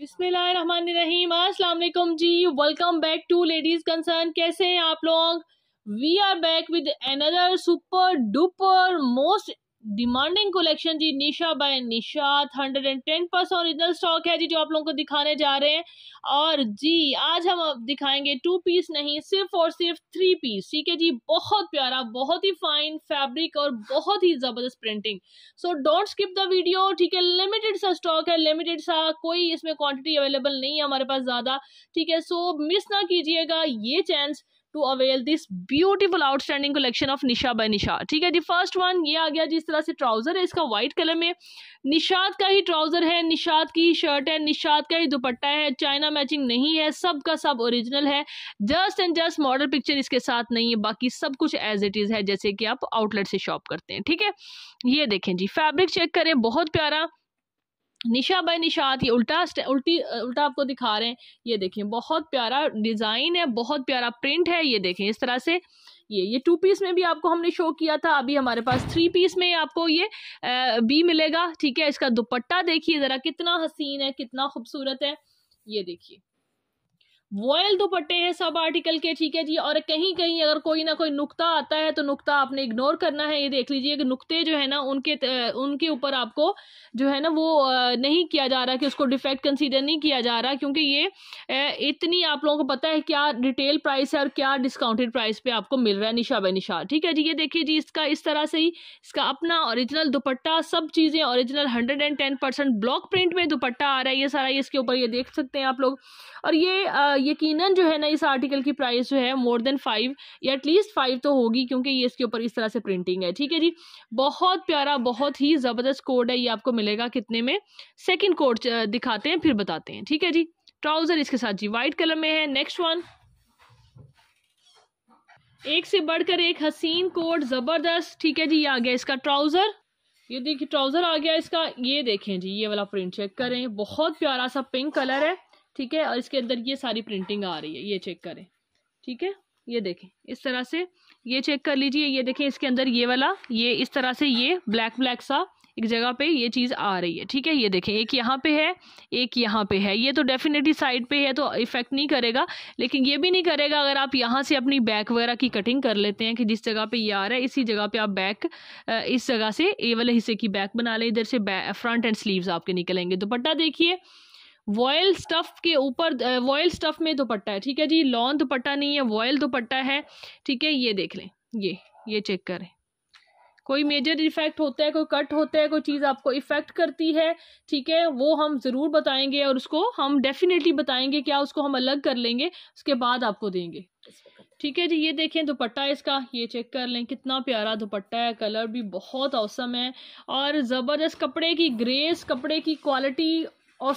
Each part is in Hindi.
बिस्मिल्लाहिर्रहमानिर्रहीम अस्सलाम वालेकुम जी welcome back to ladies concern कैसे हैं आप लोग we are back with another super duper most demanding collection जी Nisha by Nishat hundred and ten percent original stock है जी जो आप लोगों को दिखाने जा रहे हैं और जी आज हम दिखाएंगे टू पीस नहीं सिर्फ और सिर्फ थ्री पीस ठीक है जी बहुत प्यारा बहुत ही फाइन फैब्रिक और बहुत ही ज़बरदस्त printing so don't skip the video ठीक है लिमिटेड सा स्टॉक है लिमिटेड सा कोई इसमें क्वान्टिटी अवेलेबल नहीं है हमारे पास ज़्यादा ठीक है सो मिस ना कीजिएगा ये chance to avail this beautiful outstanding collection of Nisha by Nisha ठीक है जी फर्स्ट वन ये आ गया जिस तरह से ट्राउजर है इसका व्हाइट कलर में निशाद का ही ट्राउजर है निशाद की ही शर्ट है निशाद का ही दुपट्टा है चाइना मैचिंग नहीं है सब का सब ओरिजिनल है just and just model picture इसके साथ नहीं है बाकी सब कुछ एज इट इज है जैसे कि आप आउटलेट से शॉप करते हैं ठीक है ये देखें जी फैब्रिक चेक करें बहुत प्यारा निशा बाय निशात ये उल्टा उल्टी उल्टा आपको दिखा रहे हैं ये देखें बहुत प्यारा डिज़ाइन है बहुत प्यारा प्रिंट है ये देखें इस तरह से ये ये टू पीस में भी आपको हमने शो किया था अभी हमारे पास थ्री पीस में आपको ये आ, बी मिलेगा ठीक है इसका दुपट्टा देखिए ज़रा कितना हसीन है कितना खूबसूरत है ये देखिए वॉयल दुपट्टे हैं सब आर्टिकल के ठीक है जी और कहीं कहीं अगर कोई ना कोई नुक्ता आता है तो नुक्ता आपने इग्नोर करना है ये देख लीजिए कि नुक्ते जो है ना उनके उनके ऊपर आपको जो है ना वो नहीं किया जा रहा कि उसको डिफेक्ट कंसीडर नहीं किया जा रहा क्योंकि ये इतनी आप लोगों को पता है क्या रिटेल प्राइस है और क्या डिस्काउंटेड प्राइस पे आपको मिल रहा है निशा बनिशा ठीक है जी ये देखिए जी इसका इस तरह से ही इसका अपना ओरिजिनल दुपट्टा सब चीज़ें original hundred and ten percent block print में दुपट्टा आ रहा है ये सारा ये इसके ऊपर ये देख सकते हैं आप लोग और ये यकीनन जो है ना इस आर्टिकल की प्राइस जो है मोर देन फाइव या एटलीस्ट फाइव तो होगी क्योंकि ये इसके ऊपर इस तरह से प्रिंटिंग है ठीक है जी बहुत प्यारा बहुत ही ज़बरदस्त कोड है ये आपको मिलेगा कितने में सेकेंड कोड दिखाते हैं फिर बताते हैं ठीक है जी ट्राउज़र इसके साथ जी वाइट कलर में है नेक्स्ट वन एक से बढ़कर एक हसीन कोट ज़बरदस्त ठीक है जी ये आ गया इसका ट्राउज़र ये देखिए ट्राउज़र आ गया इसका ये देखें जी ये वाला प्रिंट चेक करें बहुत प्यारा सा पिंक कलर है ठीक है और इसके अंदर ये सारी प्रिंटिंग आ रही है ये चेक करें ठीक है ये देखें इस तरह से ये चेक कर लीजिए ये देखें इसके अंदर ये वाला ये इस तरह से ये ब्लैक ब्लैक सा एक जगह पे ये चीज़ आ रही है ठीक है ये देखें एक यहाँ पे है एक यहाँ पे है ये तो डेफिनेटली साइड पे है तो इफ़ेक्ट नहीं करेगा लेकिन ये भी नहीं करेगा अगर आप यहाँ से अपनी बैक वगैरह की कटिंग कर लेते हैं कि जिस जगह पे ये आ रहा है इसी जगह पे आप बैक इस जगह से ए वाले हिस्से की बैक बना लें इधर से फ्रंट एंड स्लीव आपके निकलेंगे दुपट्टा तो देखिए वॉयल स्टफ़ के ऊपर वॉयल स्टफ़ में दुपट्टा तो है ठीक है जी लॉन दुपट्टा तो नहीं है वॉयल दुपट्टा तो है ठीक है ये देख लें ये ये चेक करें कोई मेजर इफेक्ट होता है कोई कट होता है कोई चीज़ आपको इफ़ेक्ट करती है ठीक है वो हम ज़रूर बताएंगे और उसको हम डेफिनेटली बताएंगे क्या उसको हम अलग कर लेंगे उसके बाद आपको देंगे ठीक है जी ये देखें दुपट्टा है इसका ये चेक कर लें कितना प्यारा दुपट्टा है कलर भी बहुत औसम है और ज़बरदस्त कपड़े की ग्रेस कपड़े की क्वालिटी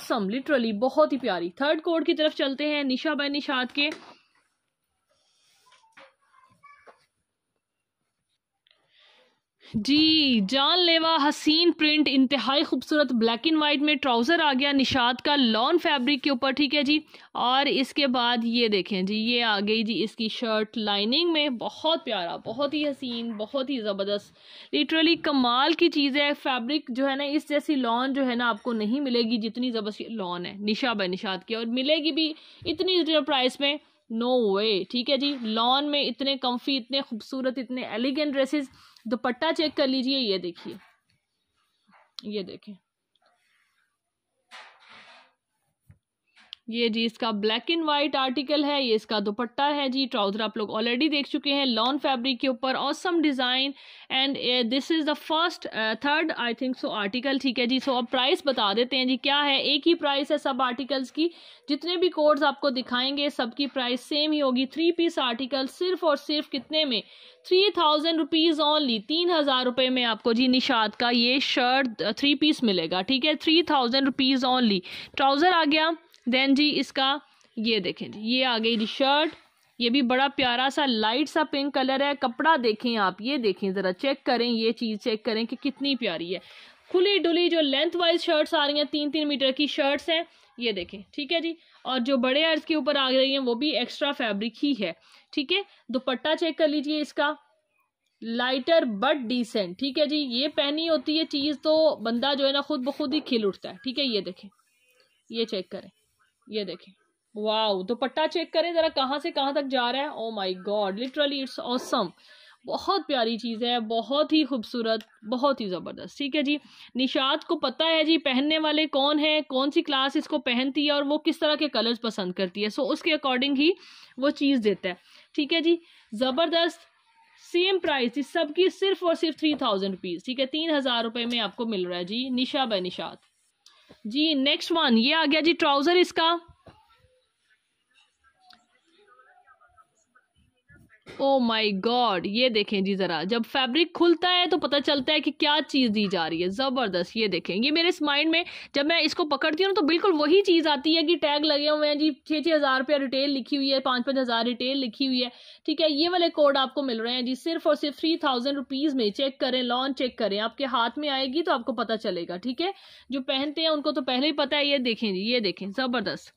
सम लिटरली बहुत ही प्यारी थर्ड कोड की तरफ चलते हैं निशा बाय निशाद के जी जानलेवा हसीन प्रिंट इंतहाई खूबसूरत ब्लैक एंड वाइट में ट्राउज़र आ गया निशाद का लॉन फैब्रिक के ऊपर ठीक है जी और इसके बाद ये देखें जी ये आ गई जी इसकी शर्ट लाइनिंग में बहुत प्यारा बहुत ही हसीन बहुत ही ज़बरदस्त लिटरली कमाल की चीज़ है फैब्रिक जो है ना इस जैसी लॉन जो है ना आपको नहीं मिलेगी जितनी ज़बरदस्त लॉन है निशा बाय निशाद की और मिलेगी भी इतनी प्राइस में नो no वे ठीक है जी लॉन में इतने कम्फी इतने खूबसूरत इतने एलिगेंट ड्रेसेस दुपट्टा चेक कर लीजिए ये देखिए ये देखें ये जी इसका ब्लैक एंड वाइट आर्टिकल है ये इसका दुपट्टा है जी ट्राउजर आप लोग ऑलरेडी देख चुके हैं लॉन फैब्रिक के ऊपर awesome design and this is the first third I think so article ठीक है जी सो so, अब प्राइस बता देते हैं जी क्या है एक ही प्राइस है सब आर्टिकल्स की जितने भी कोड्स आपको दिखाएंगे सबकी प्राइस सेम ही होगी थ्री पीस आर्टिकल सिर्फ और सिर्फ कितने में थ्री थाउजेंड रुपीज़ ओनली तीन हज़ार रुपये में आपको जी निषाद का ये शर्ट थ्री पीस मिलेगा ठीक है three thousand rupees only trouser आ गया देन जी इसका ये देखें जी ये आ गई जी शर्ट ये भी बड़ा प्यारा सा लाइट सा पिंक कलर है कपड़ा देखें आप ये देखें ज़रा चेक करें ये चीज़ चेक करें कि कितनी प्यारी है खुली डुली जो लेंथ वाइज शर्ट्स आ रही हैं तीन तीन मीटर की शर्ट्स हैं ये देखें ठीक है जी और जो बड़े अर्ज के ऊपर आ रही हैं वो भी एक्स्ट्रा फैब्रिक ही है ठीक है दुपट्टा चेक कर लीजिए इसका लाइटर बट डिसेंट ठीक है जी ये पहनी होती है चीज़ तो बंदा जो है ना खुद ब खुद ही खिल उठता है ठीक है ये देखें ये चेक करें ये देखें वाओ दुपट्टा तो पट्टा चेक करें ज़रा कहाँ से कहाँ तक जा रहा है oh my God literally it's awesome बहुत प्यारी चीज़ है बहुत ही खूबसूरत बहुत ही ज़बरदस्त ठीक है जी निशात को पता है जी पहनने वाले कौन है कौन सी क्लास इसको पहनती है और वो किस तरह के कलर्स पसंद करती है सो उसके अकॉर्डिंग ही वो चीज़ देता है ठीक है जी ज़बरदस्त सेम प्राइस सबकी सिर्फ और सिर्फ थ्री थाउजेंड रुपीज़ ठीक है तीन हज़ार रुपये में आपको मिल रहा है जी निशा बाय निशात जी नेक्स्ट वन ये आ गया जी ट्राउजर इसका ओ माय गॉड ये देखें जी ज़रा जब फैब्रिक खुलता है तो पता चलता है कि क्या चीज़ दी जा रही है ज़बरदस्त ये देखें ये मेरे इस माइंड में जब मैं इसको पकड़ती हूँ ना तो बिल्कुल वही चीज़ आती है कि टैग लगे हुए हैं जी छः छः हज़ार रुपया रिटेल लिखी हुई है पाँच पाँच हज़ार रिटेल लिखी हुई है ठीक है ये वाले कोड आपको मिल रहे हैं जी सिर्फ और सिर्फ थ्री थाउजेंड रुपीज़ में चेक करें लॉन चेक करें आपके हाथ में आएगी तो आपको पता चलेगा ठीक है जो पहनते हैं उनको तो पहले ही पता है ये देखें जी ये देखें ज़बरदस्त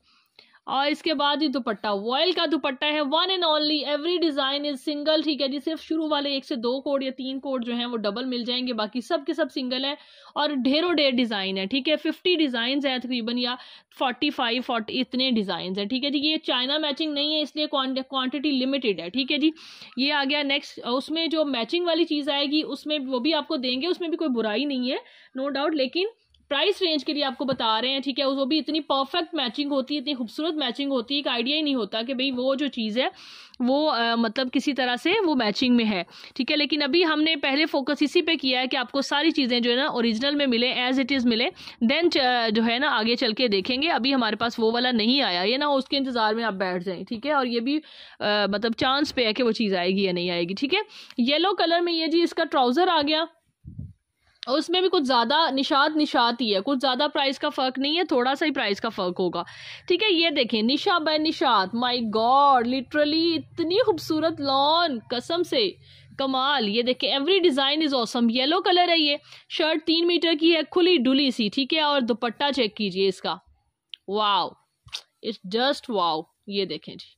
और इसके बाद ये दुपट्टा वॉयल का दुपट्टा है one and only every design is single ठीक है जी सिर्फ शुरू वाले एक से दो कोड या तीन कोड जो हैं वो डबल मिल जाएंगे बाकी सब के सब सिंगल है और ढेरों ढेर डिज़ाइन है ठीक है फिफ्टी डिज़ाइन है तकरीबन या फोर्टी फाइव फोर्टी इतने डिज़ाइन है ठीक है जी ये चाइना मैचिंग नहीं है इसलिए क्वान्टिटी लिमिटेड है ठीक है जी ये आ गया नेक्स्ट उसमें जो मैचिंग वाली चीज़ आएगी उसमें वो भी आपको देंगे उसमें भी कोई बुराई नहीं है नो no डाउट लेकिन प्राइस रेंज के लिए आपको बता रहे हैं ठीक है वो भी इतनी परफेक्ट मैचिंग होती है इतनी खूबसूरत मैचिंग होती है एक आइडिया ही नहीं होता कि भाई वो जो चीज़ है वो आ, मतलब किसी तरह से वो मैचिंग में है ठीक है लेकिन अभी हमने पहले फोकस इसी पे किया है कि आपको सारी चीज़ें जो है ना ओरिजिनल में मिले एज इट इज़ मिले देन जो है ना आगे चल के देखेंगे अभी हमारे पास वो वाला नहीं आया ये ना उसके इंतज़ार में आप बैठ जाएँ ठीक है और ये भी आ, मतलब चांस पे है कि वो चीज़ आएगी या नहीं आएगी ठीक है येलो कलर में ये जी इसका ट्राउज़र आ गया और उसमें भी कुछ ज़्यादा निशाद निशात ही है कुछ ज़्यादा प्राइस का फ़र्क नहीं है थोड़ा सा ही प्राइस का फ़र्क होगा ठीक है ये देखें Nisha by Nishat my God literally इतनी खूबसूरत लॉन कसम से कमाल ये देखें every design is awesome yellow colour है ये शर्ट तीन मीटर की है खुली डुली सी ठीक है और दुपट्टा चेक कीजिए इसका वाओ इट्स जस्ट वाओ ये देखें जी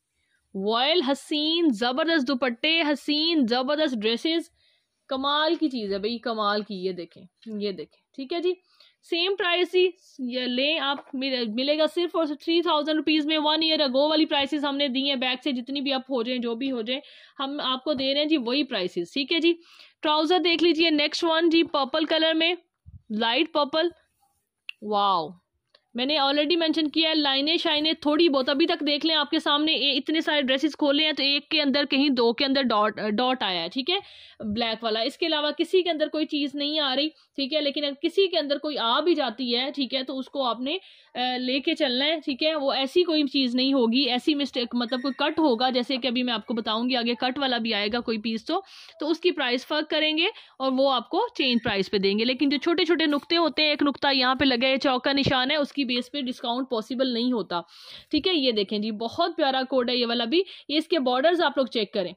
वॉयल हसीन ज़बरदस्त दुपट्टे हसीन ज़बरदस्त ड्रेसेस कमाल की चीज़ है भाई कमाल की ये देखें ये देखें ठीक है जी सेम प्राइस ही ये लें आप मिलेगा सिर्फ और थ्री थाउजेंड रुपीज़ में वन ईयर अगो वाली प्राइसेस हमने दी हैं बैग से जितनी भी आप हो जाएं जो भी हो जाएं हम आपको दे रहे हैं जी वही प्राइसेस ठीक है जी ट्राउज़र देख लीजिए नेक्स्ट वन जी पर्पल कलर में लाइट पर्पल वाओ मैंने ऑलरेडी मेंशन किया है लाइनें शाइनें थोड़ी बहुत अभी तक देख लें आपके सामने ए, इतने सारे ड्रेसेस खोले हैं तो एक के अंदर कहीं दो के अंदर डॉट डॉट आया है ठीक है ब्लैक वाला इसके अलावा किसी के अंदर कोई चीज़ नहीं आ रही ठीक है लेकिन अगर किसी के अंदर कोई आ भी जाती है ठीक है तो उसको आपने लेके चलना है ठीक है वो ऐसी कोई चीज़ नहीं होगी ऐसी मिस्टेक मतलब कोई कट होगा जैसे कि अभी मैं आपको बताऊँगी आगे कट वाला भी आएगा कोई पीस तो तो उसकी प्राइस फ़र्क करेंगे और वो आपको चेंज प्राइस पर देंगे लेकिन जो छोटे छोटे नुकते होते हैं एक नुकता यहाँ पर लगे चौक का निशान है उसकी की बेस पे डिस्काउंट पॉसिबल नहीं होता ठीक है ये देखें जी बहुत प्यारा कोड है ये वाला भी ये इसके बॉर्डर्स आप लोग चेक करें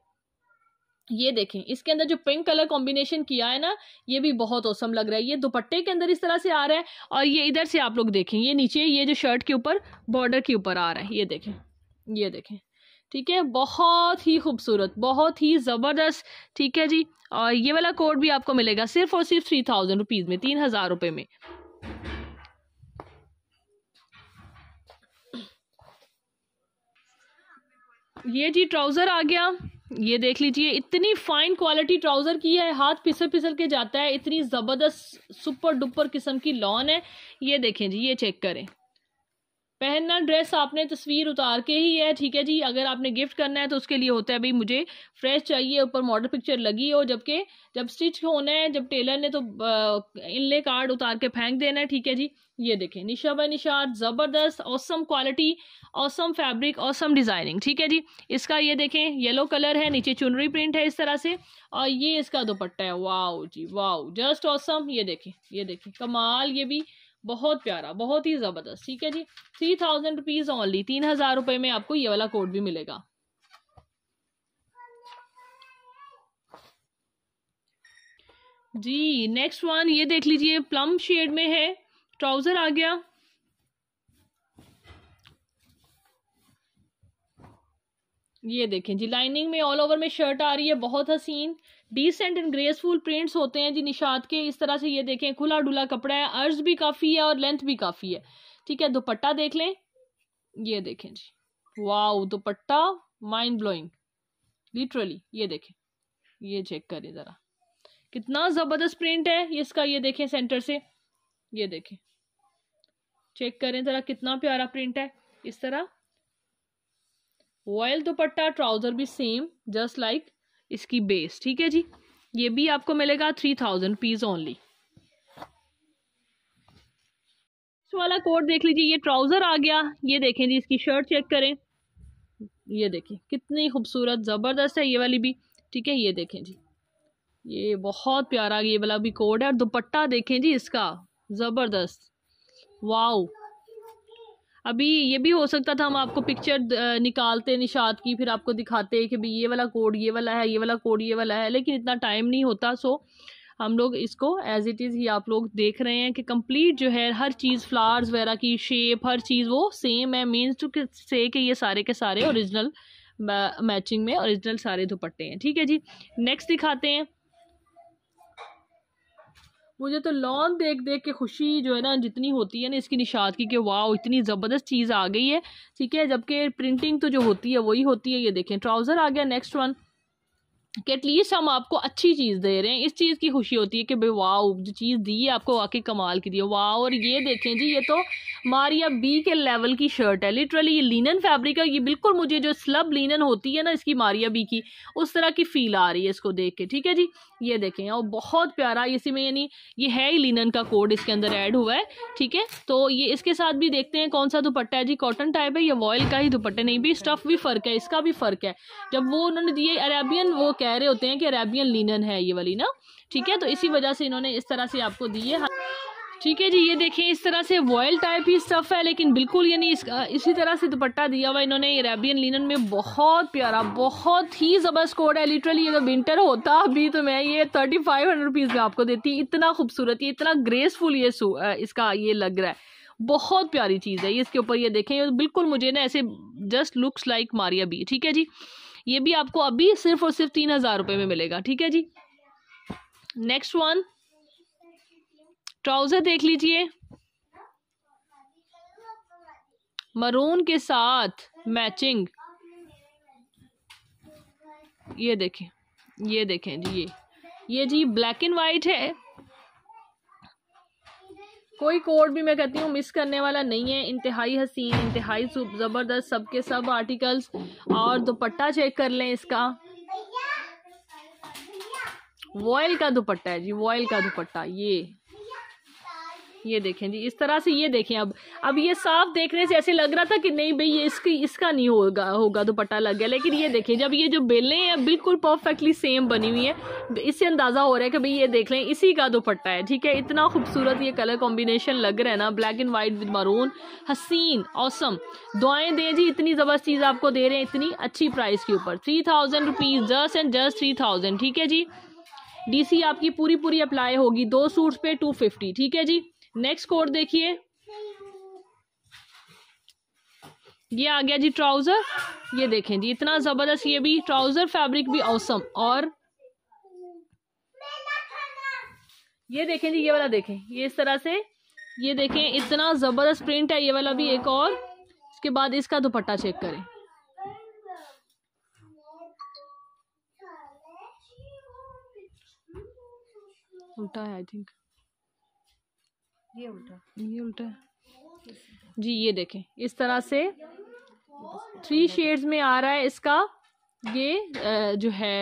ये देखें इसके अंदर जो पिंक कलर कॉम्बिनेशन किया है ना ये भी बहुत औसम लग रहा है ये दुपट्टे के अंदर इस तरह से आ रहा है और ये इधर से आप लोग देखें ये नीचे ये जो शर्ट के ऊपर बॉर्डर के ऊपर आ रहा है ये देखें ये देखें ठीक है बहुत ही खूबसूरत बहुत ही ज़बरदस्त ठीक है जी और ये वाला कोड भी आपको मिलेगा सिर्फ और सिर्फ थ्री थाउजेंड रुपीज़ में तीन हज़ार रुपये में ये जी ट्राउज़र आ गया ये देख लीजिए इतनी फाइन क्वालिटी ट्राउज़र की है हाथ फिसल फिसल के जाता है इतनी ज़बरदस्त सुपर डुपर किस्म की लॉन है ये देखें जी ये चेक करें पहनना ड्रेस आपने तस्वीर उतार के ही है ठीक है जी अगर आपने गिफ्ट करना है तो उसके लिए होता है भाई मुझे फ्रेश चाहिए ऊपर मॉडल पिक्चर लगी हो जबकि जब स्टिच होना है जब टेलर ने तो इनले कार्ड उतार के फेंक देना है ठीक है जी ये देखें निशा बाई निशार ज़बरदस्त awesome quality awesome fabric awesome designing ठीक है जी इसका ये देखें येलो कलर है नीचे चुनरी प्रिंट है इस तरह से और ये इसका दुपट्टा है वाओ जी वाओ जस्ट औसम ये देखें ये देखें कमाल ये भी बहुत प्यारा बहुत ही ज़बरदस्त ठीक है जी थ्री थाउजेंड रुपीज़ ऑनली तीन हज़ार रुपये में आपको ये वाला कोड भी मिलेगा जी नेक्स्ट वन ये देख लीजिए प्लम शेड में है ट्राउज़र आ गया ये देखें जी लाइनिंग में ऑल ओवर में शर्ट आ रही है बहुत हसीन डिसेंट एंड ग्रेसफुल प्रिंट्स होते हैं जी निशात के इस तरह से ये देखें खुला डुला कपड़ा है अर्ज भी काफ़ी है और लेंथ भी काफ़ी है ठीक है दुपट्टा देख लें ये देखें जी wow dupatta mind blowing literally ये देखें ये चेक करें ज़रा कितना ज़बरदस्त प्रिंट है इसका ये देखें सेंटर से ये देखें चेक करें ज़रा कितना प्यारा प्रिंट है इस तरह वॉयल दुपट्टा ट्राउज़र भी सेम जस्ट लाइक इसकी बेस ठीक है जी ये भी आपको मिलेगा थ्री थाउजेंड पीस ओनली वाला कोट देख लीजिए ये ट्राउज़र आ गया ये देखें जी इसकी शर्ट चेक करें ये देखें कितनी खूबसूरत ज़बरदस्त है ये वाली भी ठीक है ये देखें जी ये बहुत प्यारा ये वाला भी कोड है और दुपट्टा देखें जी इसका ज़बरदस्त वाओ अभी ये भी हो सकता था हम आपको पिक्चर निकालते निशात की फिर आपको दिखाते कि भाई ये वाला कोड ये वाला है ये वाला कोड ये वाला है लेकिन इतना टाइम नहीं होता सो हम लोग इसको एज इट इज़ ही आप लोग देख रहे हैं कि कंप्लीट जो है हर चीज़ फ्लावर्स वगैरह की शेप हर चीज़ वो सेम है मीन्स टू से कि ये सारे के सारे ओरिजिनल मैचिंग में ओरिजिनल सारे दुपट्टे हैं ठीक है जी नेक्स्ट दिखाते हैं मुझे तो लॉन देख देख के खुशी जो है ना जितनी होती है ना इसकी निशात की कि वाह इतनी ज़बरदस्त चीज़ आ गई है ठीक है जबकि प्रिंटिंग तो जो होती है वही होती है ये देखें ट्राउज़र आ गया नेक्स्ट वन कि एटलीस्ट हम आपको अच्छी चीज़ दे रहे हैं इस चीज़ की खुशी होती है कि भाई वाओ जो चीज़ दी है आपको वाकई कमाल की दी है वाह और ये देखें जी ये तो मारिया बी के लेवल की शर्ट है लिटरली ये लिनन फैब्रिक है ये बिल्कुल मुझे जो स्लब लिनन होती है ना इसकी मारिया बी की उस तरह की फ़ील आ रही है इसको देख के ठीक है जी ये देखें और बहुत प्यारा इसी में यानी ये है ही लिनन का कोड इसके अंदर ऐड हुआ है ठीक है तो ये इसके साथ भी देखते हैं कौन सा दुपट्टा है जी कॉटन टाइप है या वॉयल का ही दुपट्टा नहीं भी स्टफ़ भी फ़र्क है इसका भी फ़र्क है जब वो उन्होंने दिए अरेबियन वो कह रहे होते हैं कि अरेबियन लिनन है ये वाली ना ठीक है तो इसी वजह से इन्होंने इस तरह से आपको दी है ठीक है जी ये देखें इस तरह से वॉयल टाइप ही स्टफ़ है लेकिन बिल्कुल यानी इस, इसी तरह से दुपट्टा दिया हुआ इन्होंने अरेबियन लिनन में बहुत प्यारा बहुत ही ज़बरदस्त कोड है लिटरली अगर विंटर होता अभी तो मैं ये थर्टी फाइव हंड्रेड रुपीज़ में आपको देती इतना खूबसूरत ये इतना ग्रेसफुल ये इसका ये लग रहा है बहुत प्यारी चीज़ है ये इसके ऊपर ये देखें ये बिल्कुल मुझे ना ऐसे जस्ट लुक्स लाइक मारिया भी ठीक है जी ये भी आपको अभी सिर्फ और सिर्फ तीन हज़ार रुपए में मिलेगा ठीक है जी नेक्स्ट वन ट्राउज़र देख लीजिए मरून के साथ मैचिंग ये देखें ये देखें जी ये ये जी ब्लैक एंड वाइट है कोई कोड भी मैं कहती हूँ मिस करने वाला नहीं है इंतहाई हसीन इंतहाई ज़बरदस्त सबके सब आर्टिकल्स और दुपट्टा चेक कर लें इसका वॉयल का दुपट्टा है जी वॉयल का दुपट्टा ये ये देखें जी इस तरह से ये देखें अब अब ये साफ देखने से ऐसे लग रहा था कि नहीं भाई ये इसकी इसका नहीं होगा होगा दुपट्टा लग गया लेकिन ये देखें जब ये जो बेलें हैं बिल्कुल परफेक्टली सेम बनी हुई है इससे अंदाज़ा हो रहा है कि भाई ये देख लें इसी का दुपट्टा है ठीक है इतना खूबसूरत ये कलर कॉम्बिनेशन लग रहा है ना black and white with maroon हसीन औसम दुआएं दें जी इतनी ज़बरदस्त चीज़ आपको दे रहे हैं इतनी अच्छी प्राइस के ऊपर three thousand rupees just and just three thousand ठीक है जी डीसी आपकी पूरी पूरी अप्लाई होगी दो सूट्स पे टू फिफ्टी ठीक है जी नेक्स्ट कोड देखिए ये आ गया जी ट्राउजर ये देखें जी इतना जबरदस्त ये भी ट्राउजर फैब्रिक भी औसम और ये देखें जी ये वाला देखें ये इस तरह से ये देखें इतना जबरदस्त प्रिंट है ये वाला भी एक और इसके बाद इसका दुपट्टा चेक करें उल्टा है आई थिंक ये उल्टा ये उल्टा जी ये देखें इस तरह से थ्री शेड्स में आ रहा है इसका ये जो है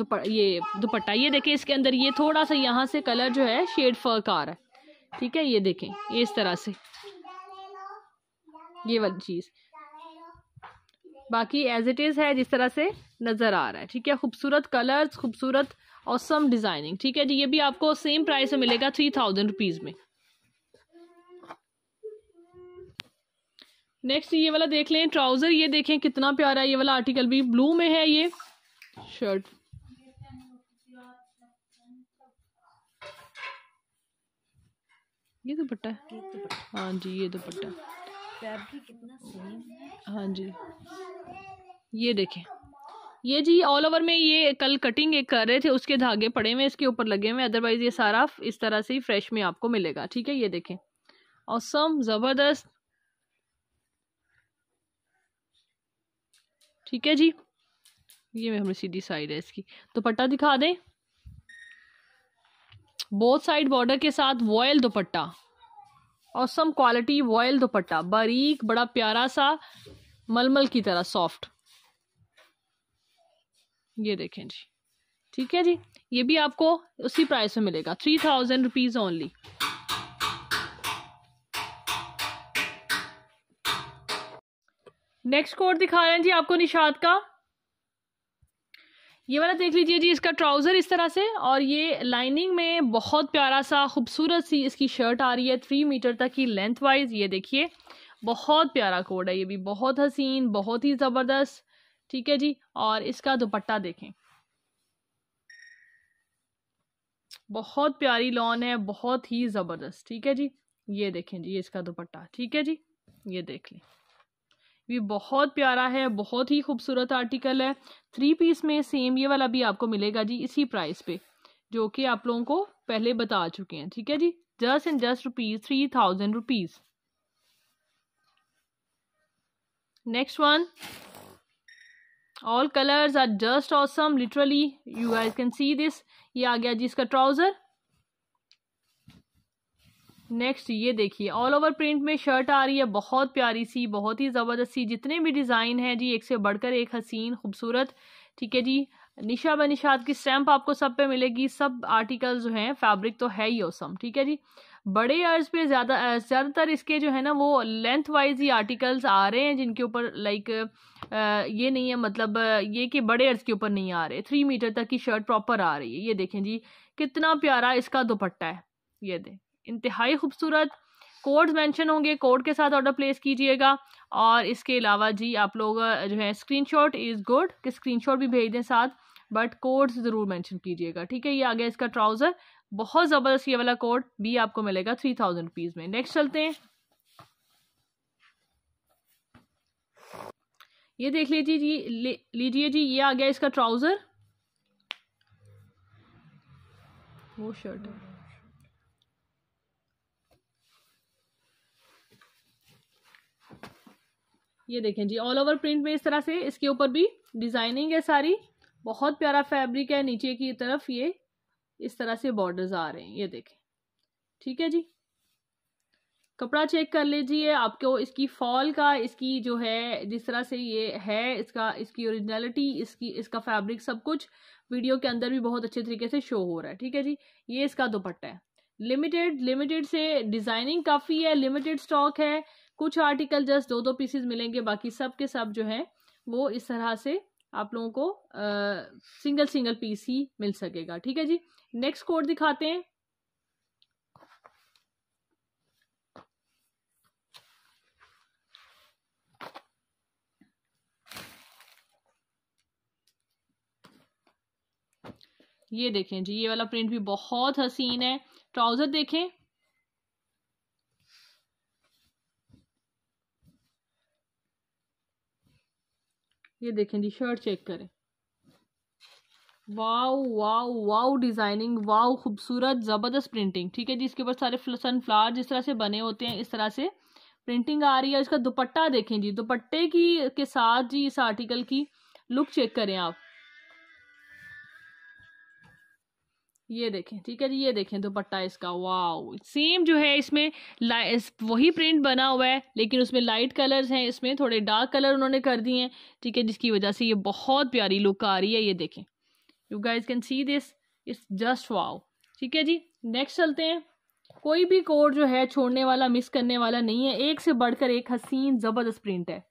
दुपट ये दुपट्टा ये देखें इसके अंदर ये थोड़ा सा यहाँ से कलर जो है शेड फर्क आ रहा है ठीक है ये देखें इस तरह से ये वाली चीज़ बाकी एज इट इज़ है जिस तरह से नज़र आ रहा है ठीक है खूबसूरत कलर्स खूबसूरत और सम डिज़ाइनिंग ठीक है जी ये भी आपको सेम प्राइस में मिलेगा थ्री थाउजेंड रुपीज़ में नेक्स्ट ये वाला देख लें ट्राउज़र ये देखें कितना प्यारा है ये वाला आर्टिकल भी ब्लू में है ये शर्ट ये दुपट्टा है हाँ जी ये दुपट्टा हाँ जी ये देखें ये जी ऑल ओवर में ये कल कटिंग एक कर रहे थे उसके धागे पड़े हुए इसके ऊपर लगे हुए अदरवाइज़ ये सारा इस तरह से ही फ्रेश में आपको मिलेगा ठीक है ये देखें औसम ज़बरदस्त ठीक है जी ये हमें सीधी साइड है इसकी दुपट्टा तो दिखा दें बोथ साइड बॉर्डर के साथ वॉयल दुपट्टा और सम क्वालिटी वॉयल दुपट्टा बारीक बड़ा प्यारा सा मलमल की तरह सॉफ्ट ये देखें जी ठीक है जी ये भी आपको उसी प्राइस में मिलेगा three thousand rupees only next code दिखा रहे हैं जी आपको निषाद का ये वाला देख लीजिए जी इसका ट्राउज़र इस तरह से और ये लाइनिंग में बहुत प्यारा सा खूबसूरत सी इसकी शर्ट आ रही है थ्री मीटर तक की लेंथ वाइज ये देखिए बहुत प्यारा कोड है ये भी बहुत हसीन बहुत ही ज़बरदस्त ठीक है जी और इसका दुपट्टा देखें बहुत प्यारी लॉन है बहुत ही ज़बरदस्त ठीक है जी ये देखें जी ये इसका दुपट्टा ठीक है जी ये देख लें भी बहुत प्यारा है बहुत ही खूबसूरत आर्टिकल है थ्री पीस में सेम ये वाला भी आपको मिलेगा जी इसी प्राइस पे जो कि आप लोगों को पहले बता चुके हैं ठीक है जी just and just rupees three thousand rupees next one all colours are just awesome literally you I can see this ये आ गया जी इसका ट्राउज़र नेक्स्ट ये देखिए ऑल ओवर प्रिंट में शर्ट आ रही है बहुत प्यारी सी बहुत ही ज़बरदस्त सी जितने भी डिज़ाइन हैं जी एक से बढ़कर एक हसीन खूबसूरत ठीक है जी निशा ब निशाद की स्टैम्प आपको सब पे मिलेगी सब आर्टिकल जो हैं फैब्रिक तो है ही ओसम ठीक है जी बड़े अर्ज पे ज़्यादा ज़्यादातर इसके जो है ना वो लेंथ वाइज ही आर्टिकल्स आ रहे हैं जिनके ऊपर लाइक ये नहीं है मतलब ये कि बड़े अर्ज के ऊपर नहीं आ रहे थ्री मीटर तक की शर्ट प्रॉपर आ रही है ये देखें जी कितना प्यारा इसका दुपट्टा है ये देख इंतहाई खूबसूरत कोड्स मेंशन होंगे कोड के साथ ऑर्डर प्लेस कीजिएगा और इसके अलावा जी आप लोग जो है स्क्रीनशॉट इज़ गुड कि स्क्रीनशॉट भी भेज दें साथ बट कोड्स ज़रूर मेंशन कीजिएगा ठीक है ये आ गया इसका ट्राउज़र बहुत ज़बरदस्त ये वाला कोड भी आपको मिलेगा थ्री थाउजेंड रुपीज़ में नेक्स्ट चलते हैं ये देख लीजिए जी लीजिए जी ये आ गया इसका ट्राउज़र वो शर्ट है ये देखें जी ऑल ओवर प्रिंट में इस तरह से इसके ऊपर भी डिज़ाइनिंग है सारी बहुत प्यारा फैब्रिक है नीचे की तरफ ये इस तरह से बॉर्डर्स आ रहे हैं ये देखें ठीक है जी कपड़ा चेक कर लीजिए आपको इसकी फॉल का इसकी जो है जिस तरह से ये है इसका इसकी ओरिजिनलिटी इसकी इसका फैब्रिक सब कुछ वीडियो के अंदर भी बहुत अच्छे तरीके से शो हो रहा है ठीक है जी ये इसका दुपट्टा है लिमिटेड लिमिटेड से डिज़ाइनिंग काफ़ी है लिमिटेड स्टॉक है कुछ आर्टिकल जस्ट दो दो पीसेज मिलेंगे बाकी सब के सब जो है वो इस तरह से आप लोगों को आ, सिंगल सिंगल पीस ही मिल सकेगा ठीक है जी नेक्स्ट कोड दिखाते हैं ये देखें जी ये वाला प्रिंट भी बहुत हसीन है ट्राउज़र देखें ये देखें जी शर्ट चेक करें wow wow wow designing wow खूबसूरत ज़बरदस्त प्रिंटिंग ठीक है जी इसके ऊपर सारे सनफ्लावर जिस तरह से बने होते हैं इस तरह से प्रिंटिंग आ रही है इसका दुपट्टा देखें जी दुपट्टे की के साथ जी इस आर्टिकल की लुक चेक करें आप ये देखें ठीक है जी ये देखें दोपट्टा इसका वाओ सेम जो है इसमें इस वही प्रिंट बना हुआ है लेकिन उसमें लाइट कलर्स हैं इसमें थोड़े डार्क कलर उन्होंने कर दिए हैं ठीक है जिसकी वजह से ये बहुत प्यारी लुक आ रही है ये देखें you guys can see this it's just wow ठीक है जी नेक्स्ट चलते हैं कोई भी कोड जो है छोड़ने वाला मिस करने वाला नहीं है एक से बढ़कर एक हसीन ज़बरदस्त प्रिंट है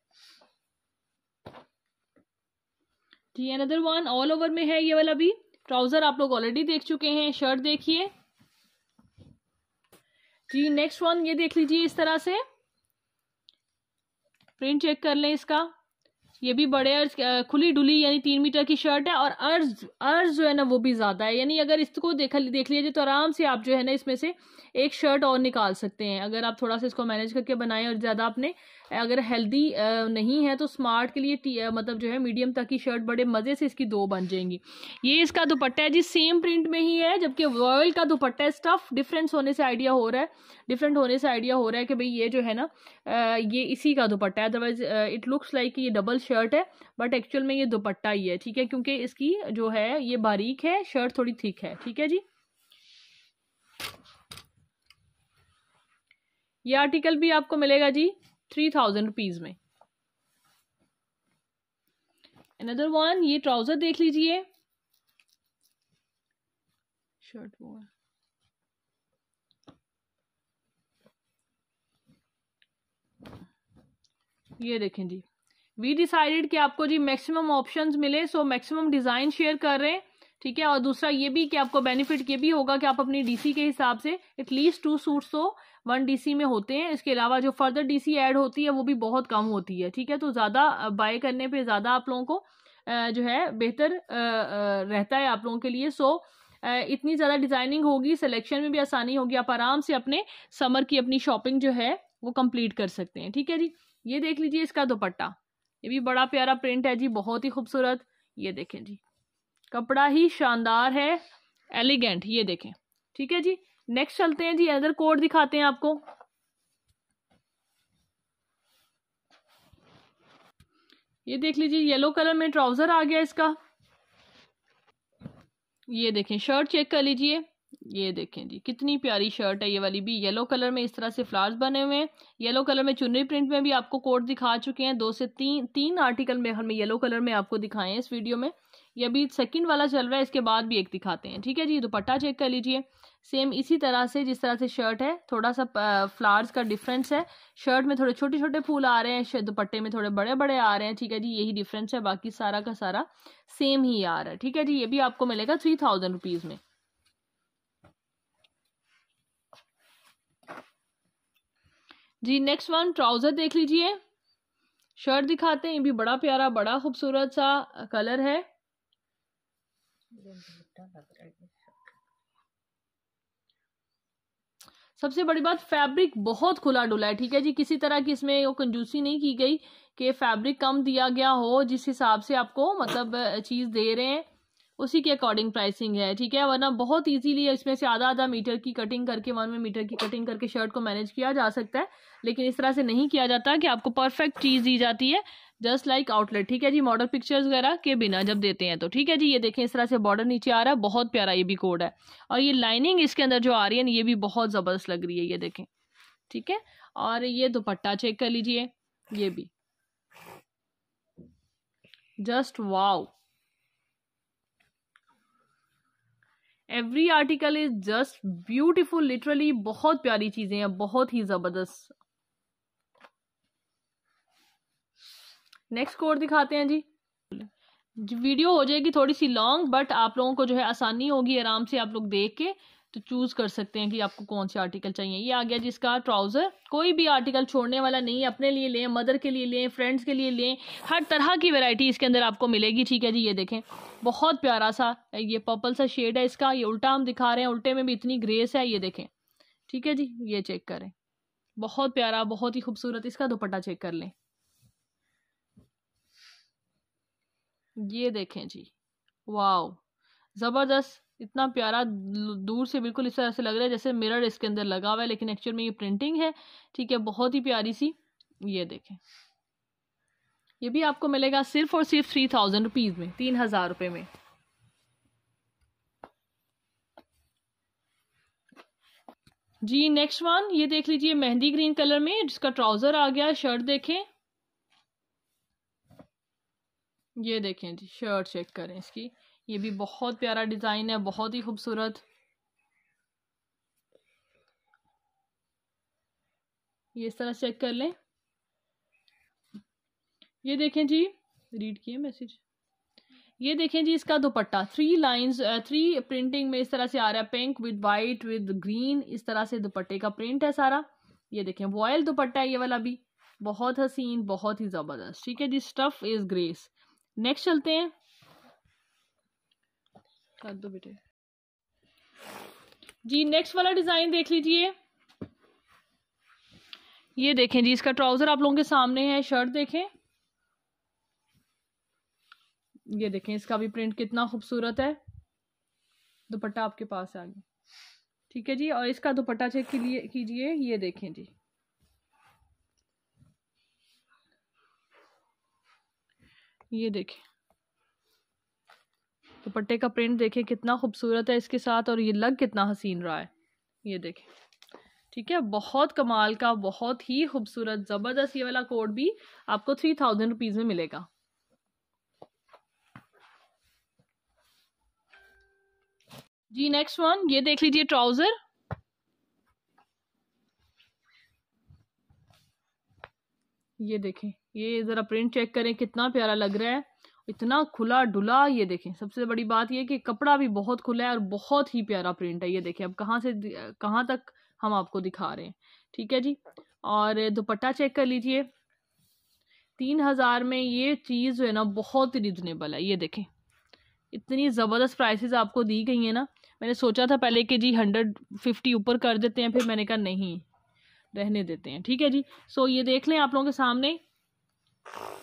जी अनदर वन ऑल ओवर में है ये वाला भी ट्राउजर आप लोग ऑलरेडी देख चुके हैं शर्ट देखिए जी नेक्स्ट वन ये देख लीजिए इस तरह से प्रिंट चेक कर लें इसका ये भी बड़े अर्ज खुली डुली यानी तीन मीटर की शर्ट है और अर्ज अर्ज जो है ना वो भी ज़्यादा है यानी अगर इसको देख देख लीजिए तो आराम से आप जो है ना इसमें से एक शर्ट और निकाल सकते हैं अगर आप थोड़ा सा इसको मैनेज करके बनाएं और ज़्यादा आपने अगर हेल्दी नहीं है तो स्मार्ट के लिए मतलब जो है मीडियम तक की शर्ट बड़े मज़े से इसकी दो बन जाएंगी ये इसका दुपट्टा है जी सेम प्रिंट में ही है जबकि रॉयल का दुपट्टा स्टफ़ डिफरेंस होने से आइडिया हो रहा है डिफरेंट होने से आइडिया हो रहा है कि भाई ये जो है ना ये इसी का दुपट्टा है अदरवाइज इट लुक्स लाइक ये डबल शर्ट है बट एक्चुअल में ये दुपट्टा ही है ठीक है क्योंकि इसकी जो है ये बारीक है शर्ट थोड़ी थिक है ठीक है जी ये आर्टिकल भी आपको मिलेगा जी थ्री थाउजेंड रुपीज़ में अनदर वन ये ट्राउज़र देख लीजिए शर्ट वो ये देखें जी वी डिसाइडेड कि आपको जी मैक्सिमम ऑप्शंस मिले सो मैक्सिमम डिज़ाइन शेयर कर रहे हैं ठीक है और दूसरा ये भी कि आपको बेनिफिट ये भी होगा कि आप अपनी डीसी के हिसाब से एटलीस्ट टू सूट्स तो वन डीसी में होते हैं इसके अलावा जो फर्दर डीसी ऐड होती है वो भी बहुत कम होती है ठीक है तो ज़्यादा बाय करने पे ज़्यादा आप लोगों को जो है बेहतर रहता है आप लोगों के लिए सो इतनी ज़्यादा डिज़ाइनिंग होगी सिलेक्शन में भी आसानी होगी आप आराम से अपने समर की अपनी शॉपिंग जो है वो कम्प्लीट कर सकते हैं ठीक है जी ये देख लीजिए इसका दुपट्टा ये भी बड़ा प्यारा प्रिंट है जी बहुत ही खूबसूरत ये देखें जी कपड़ा ही शानदार है एलिगेंट ये देखें ठीक है जी नेक्स्ट चलते हैं जी अदर कोड दिखाते हैं आपको ये देख लीजिए येलो कलर में ट्राउज़र आ गया इसका ये देखें शर्ट चेक कर लीजिए ये देखें जी कितनी प्यारी शर्ट है ये वाली भी येलो कलर में इस तरह से फ्लावर्स बने हुए हैं येलो कलर में चुनरी प्रिंट में भी आपको कोट दिखा चुके हैं दो से तीन तीन आर्टिकल में हमें येलो कलर में आपको दिखाए हैं इस वीडियो में ये अभी सेकंड वाला चल रहा है इसके बाद भी एक दिखाते हैं ठीक है जी दुपट्टा चेक कर लीजिए सेम इसी तरह से जिस तरह से शर्ट है थोड़ा सा फ्लावर्स का डिफरेंस है शर्ट में थोड़े छोटे छोटे फूल आ रहे हैं दुपट्टे में थोड़े बड़े बड़े आ रहे हैं ठीक है जी यही डिफरेंस है बाकी सारा का सारा सेम ही आ रहा है ठीक है जी ये भी आपको मिलेगा थ्री थाउजेंड रुपीज़ में जी नेक्स्ट वन ट्राउज़र देख लीजिए शर्ट दिखाते हैं ये भी बड़ा प्यारा बड़ा खूबसूरत सा कलर है सबसे बड़ी बात फैब्रिक बहुत खुला डुला है ठीक है जी किसी तरह की इसमें वो कंजूसी नहीं की गई कि फैब्रिक कम दिया गया हो जिस हिसाब से आपको मतलब चीज़ दे रहे हैं उसी के अकॉर्डिंग प्राइसिंग है ठीक है वरना बहुत इजीली इसमें से आधा आधा मीटर की कटिंग करके वन में मीटर की कटिंग करके शर्ट को मैनेज किया जा सकता है लेकिन इस तरह से नहीं किया जाता कि आपको परफेक्ट चीज़ दी जाती है जस्ट लाइक आउटलेट ठीक है जी मॉडल पिक्चर्स वगैरह के बिना जब देते हैं तो ठीक है जी ये देखें इस तरह से बॉर्डर नीचे आ रहा है बहुत प्यारा ये भी कोड है और ये लाइनिंग इसके अंदर जो आ रही है ना ये भी बहुत ज़बरदस्त लग रही है ये देखें ठीक है और ये दुपट्टा चेक कर लीजिए ये भी just wow every article is just beautiful literally बहुत प्यारी चीज़ें हैं बहुत ही ज़बरदस्त नेक्स्ट कोड दिखाते हैं जी वीडियो हो जाएगी थोड़ी सी लॉन्ग बट आप लोगों को जो है आसानी होगी आराम से आप लोग देख के तो चूज़ कर सकते हैं कि आपको कौन से आर्टिकल चाहिए ये आ गया जिसका ट्राउज़र कोई भी आर्टिकल छोड़ने वाला नहीं है अपने लिए लें मदर के लिए लें फ्रेंड्स के लिए लें हर तरह की वैरायटी इसके अंदर आपको मिलेगी ठीक है जी ये देखें बहुत प्यारा सा ये पर्पल सा शेड है इसका ये उल्टा हम दिखा रहे हैं उल्टे में भी इतनी ग्रेस है ये देखें ठीक है जी ये चेक करें बहुत प्यारा बहुत ही खूबसूरत इसका दुपट्टा चेक कर लें ये देखें जी वाओ ज़बरदस्त इतना प्यारा दूर से बिल्कुल इस तरह से लग रहा है जैसे मिरर इसके अंदर लगा हुआ है लेकिन एक्चुअल में ये प्रिंटिंग है ठीक है बहुत ही प्यारी सी ये देखें ये भी आपको मिलेगा सिर्फ और सिर्फ थ्री थाउजेंड रुपीज़ में तीन हज़ार रुपये में जी नेक्स्ट वन ये देख लीजिए मेहंदी ग्रीन कलर में जिसका ट्राउज़र आ गया शर्ट देखें ये देखें जी शर्ट चेक करें इसकी ये भी बहुत प्यारा डिज़ाइन है बहुत ही खूबसूरत ये इस तरह चेक कर लें ये देखें जी रीड किए मैसेज ये देखें जी इसका dupatta three lines three printing में इस तरह से आ रहा है pink with white with green इस तरह से दुपट्टे का प्रिंट है सारा ये देखें वॉयल दुपट्टा है ये वाला भी बहुत हसीन बहुत ही ज़बरदस्त ठीक है जी स्टफ़ इज़ ग्रेस नेक्स्ट चलते हैं कर दो बेटे जी नेक्स्ट वाला डिज़ाइन देख लीजिए ये देखें जी इसका ट्राउज़र आप लोगों के सामने है शर्ट देखें ये देखें इसका भी प्रिंट कितना खूबसूरत है दुपट्टा आपके पास आ गया ठीक है जी और इसका दुपट्टा चेक कीजिए ये देखें जी ये देखें दुपट्टे तो का प्रिंट देखें कितना खूबसूरत है इसके साथ और ये लग कितना हसीन रहा है ये देखें ठीक है बहुत कमाल का बहुत ही खूबसूरत ज़बरदस्त ये वाला कोड भी आपको थ्री थाउजेंड रुपीज़ में मिलेगा जी नेक्स्ट वन ये देख लीजिए ट्राउज़र ये देखें ये ज़रा प्रिंट चेक करें कितना प्यारा लग रहा है इतना खुला डुला ये देखें सबसे बड़ी बात ये कि कपड़ा भी बहुत खुला है और बहुत ही प्यारा प्रिंट है ये देखें अब कहाँ से कहाँ तक हम आपको दिखा रहे हैं ठीक है जी और दुपट्टा चेक कर लीजिए तीन हज़ार में ये चीज़ जो है ना बहुत ही रिजनेबल है ये देखें इतनी ज़बरदस्त प्राइसेस आपको दी गई हैं ना मैंने सोचा था पहले कि जी हंड्रेड फिफ्टी ऊपर कर देते हैं फिर मैंने कहा नहीं रहने देते हैं ठीक है जी सो ये देख लें आप लोगों के सामने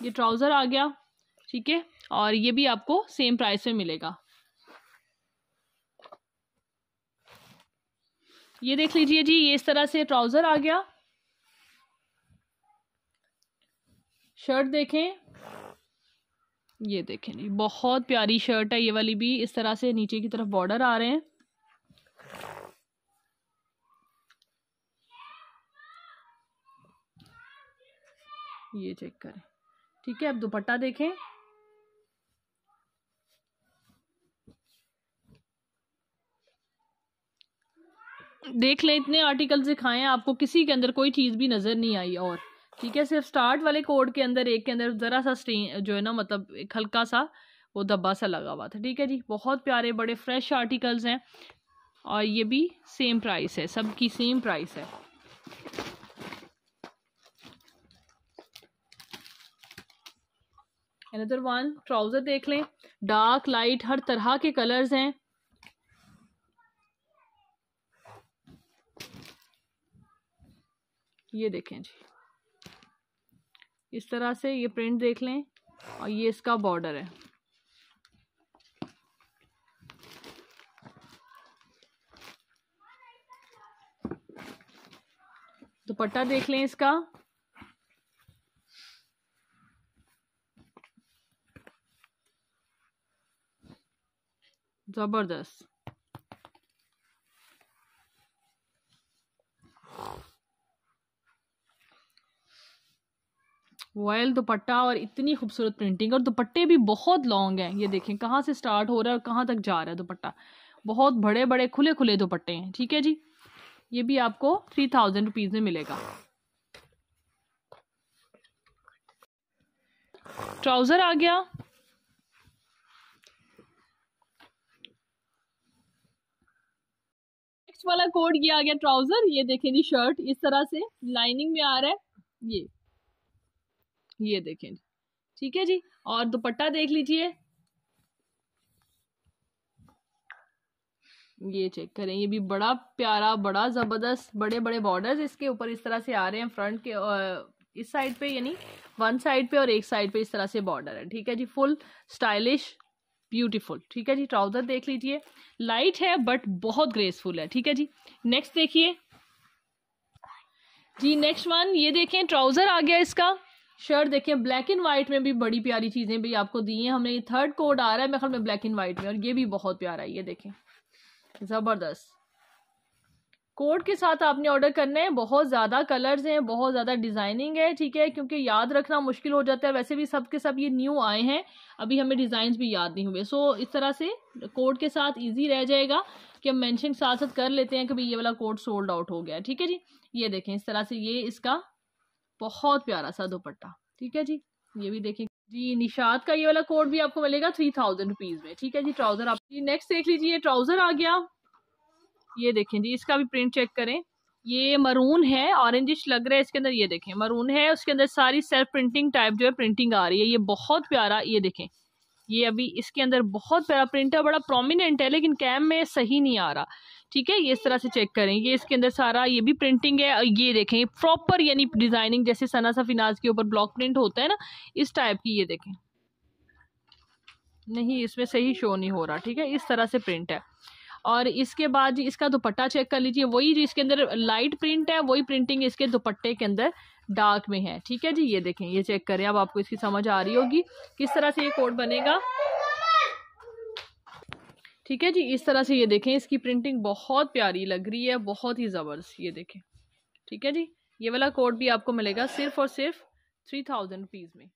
ये ट्राउज़र आ गया ठीक है और ये भी आपको सेम प्राइस में मिलेगा ये देख लीजिए जी ये इस तरह से ट्राउज़र आ गया शर्ट देखें ये देखें जी बहुत प्यारी शर्ट है ये वाली भी इस तरह से नीचे की तरफ बॉर्डर आ रहे हैं ये चेक करें ठीक है अब दुपट्टा देखें देख लें इतने आर्टिकल दिखाएं आपको किसी के अंदर कोई चीज़ भी नज़र नहीं आई और ठीक है सिर्फ स्टार्ट वाले कोड के अंदर एक के अंदर ज़रा सा स्टेन जो है ना मतलब एक हल्का सा वो धब्बा सा लगा हुआ था ठीक है जी बहुत प्यारे बड़े फ्रेश आर्टिकल्स हैं और ये भी सेम प्राइस है सबकी सेम प्राइस है अनदर वन ट्राउज़र देख लें डार्क लाइट हर तरह के कलर्स हैं ये देखें जी इस तरह से ये प्रिंट देख लें और ये इसका बॉर्डर है दुपट्टा देख लें इसका ज़बरदस्त वॉयल दुपट्टा और इतनी खूबसूरत प्रिंटिंग और दुपट्टे भी बहुत लॉन्ग हैं ये देखें कहाँ से स्टार्ट हो रहा है और कहाँ तक जा रहा है दुपट्टा बहुत बड़े बड़े खुले खुले दुपट्टे हैं ठीक है जी ये भी आपको थ्री थाउजेंड रुपीज़ में मिलेगा ट्राउज़र आ गया नेक्स्ट वाला कोड ये आ गया ट्राउजर ये देखें जी शर्ट इस तरह से लाइनिंग में आ रहा है ये ये देखें ठीक है जी और दुपट्टा देख लीजिए ये चेक करें ये भी बड़ा प्यारा बड़ा ज़बरदस्त बड़े बड़े बॉर्डर्स इसके ऊपर इस तरह से आ रहे हैं फ्रंट के और इस साइड पे यानी वन साइड पे और एक साइड पे इस तरह से बॉर्डर है ठीक है जी फुल स्टाइलिश ब्यूटीफुल ठीक है जी ट्राउजर देख लीजिए लाइट है बट बहुत ग्रेसफुल है ठीक है जी नेक्स्ट देखिए जी नेक्स्ट वन ये देखें ट्राउजर आ गया इसका शर्ट देखें ब्लैक एंड वाइट में भी बड़ी प्यारी चीज़ें भी आपको दी हैं हमने ये थर्ड कोड आ रहा है मेरे ख्याल में ब्लैक एंड वाइट में और ये भी बहुत प्यारा है ये देखें ज़बरदस्त कोड के साथ आपने ऑर्डर करना है बहुत ज़्यादा कलर्स हैं बहुत ज़्यादा डिज़ाइनिंग है ठीक है क्योंकि याद रखना मुश्किल हो जाता है वैसे भी सब के सब ये न्यू आए हैं अभी हमें डिज़ाइन भी याद नहीं हुए सो इस तरह से कोड के साथ ईजी रह जाएगा कि हम मैंशन साथ साथ कर लेते हैं कि भाई ये वाला कोड सोल्ड आउट हो गया ठीक है जी ये देखें इस तरह से ये इसका बहुत प्यारा सा दुपट्टा ठीक है जी ये भी देखें जी निषाद का ये वाला कोड भी आपको मिलेगा थ्री थाउजेंड रुपीज़ में ठीक है जी ट्राउज़र आप जी नेक्स्ट देख लीजिए ये ट्राउज़र आ गया ये देखें जी इसका भी प्रिंट चेक करें ये मरून है ऑरेंजिश लग रहा है इसके अंदर ये देखें मरून है उसके अंदर सारी सेल्फ प्रिंटिंग टाइप जो है प्रिंटिंग आ रही है ये बहुत प्यारा ये देखें ये अभी इसके अंदर बहुत प्यारा प्रिंट है बड़ा प्रोमिनेंट है लेकिन कैम में सही नहीं आ रहा ठीक है ये इस तरह से चेक करें ये इसके अंदर सारा ये भी प्रिंटिंग है और ये देखें प्रॉपर यानी डिज़ाइनिंग जैसे सना सफिनाज के ऊपर ब्लॉक प्रिंट होता है ना इस टाइप की ये देखें नहीं इसमें सही शो नहीं हो रहा ठीक है इस तरह से प्रिंट है और इसके बाद जी इसका दुपट्टा चेक कर लीजिए वही जो इसके अंदर लाइट प्रिंट है वही प्रिंटिंग इसके दुपट्टे के अंदर डार्क में है ठीक है जी ये देखें ये चेक करें अब आपको इसकी समझ आ रही होगी किस तरह से ये कोड बनेगा ठीक है जी इस तरह से ये देखें इसकी प्रिंटिंग बहुत प्यारी लग रही है बहुत ही ज़बरदस्त ये देखें ठीक है जी ये वाला कोड भी आपको मिलेगा सिर्फ और सिर्फ थ्री थाउजेंड रुपीज़ में